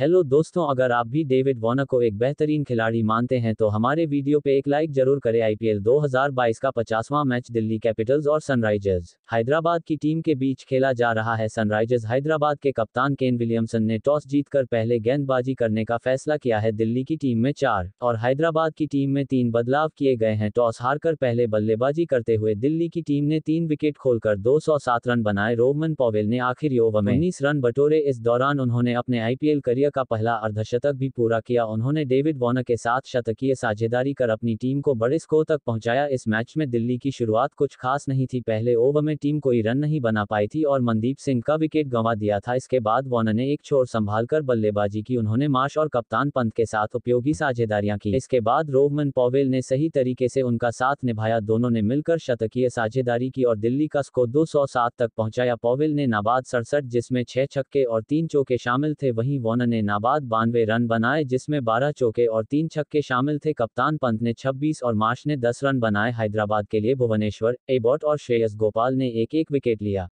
hello दोस्तों अगर आप भी डेविड वॉर्नर को एक बेहतरीन खिलाड़ी मानते हैं तो हमारे वीडियो पे एक लाइक जरूर करें आईपीएल 2022 का 50वां मैच दिल्ली कैपिटल्स और सनराइजर्स हैदराबाद की टीम के बीच खेला जा रहा है सनराइजर्स हैदराबाद के कप्तान केन विलियमसन ने टॉस जीतकर पहले गेंदबाजी करने का फैसला किया है दिल्ली की टीम में चार और हैदराबाद की टीम में तीन बदलाव किए गए हैं टॉस कर पहले बल्लेबाजी करते हुए दिल्ली की टीम ने तीन विकेट खोलकर दो रन बनाए रोमन पॉवेल ने आखिरी ओवर में उन्नीस रन बटोरे इस दौरान उन्होंने अपने आईपीएल करियर सीरिया का पहला अर्धशतक भी पूरा किया उन्होंने डेविड वॉर्नर के साथ शतकीय साझेदारी कर अपनी टीम को बड़े स्कोर तक पहुंचाया इस मैच में दिल्ली की शुरुआत कुछ खास नहीं थी पहले ओवर में टीम कोई रन नहीं बना पाई थी और मनदीप सिंह का विकेट गंवा दिया था इसके बाद वॉर्नर ने एक छोर संभालकर बल्लेबाजी की उन्होंने मार्श और कप्तान पंत के साथ उपयोगी साझेदारियां की इसके बाद रोवमन पॉवेल ने सही तरीके से उनका साथ निभाया दोनों ने मिलकर शतकीय साझेदारी की और दिल्ली का स्कोर दो तक पहुंचाया पॉवेल ने नाबाद सड़सठ जिसमें छह छक्के और तीन चौके शामिल थे वहीं वॉर्नर ने नाबाद बानवे रन बनाए जिसमें 12 चौके और तीन छक्के शामिल थे कप्तान पंत ने 26 और मार्श ने 10 रन बनाए हैदराबाद के लिए भुवनेश्वर एबॉट और श्रेयस गोपाल ने एक एक विकेट लिया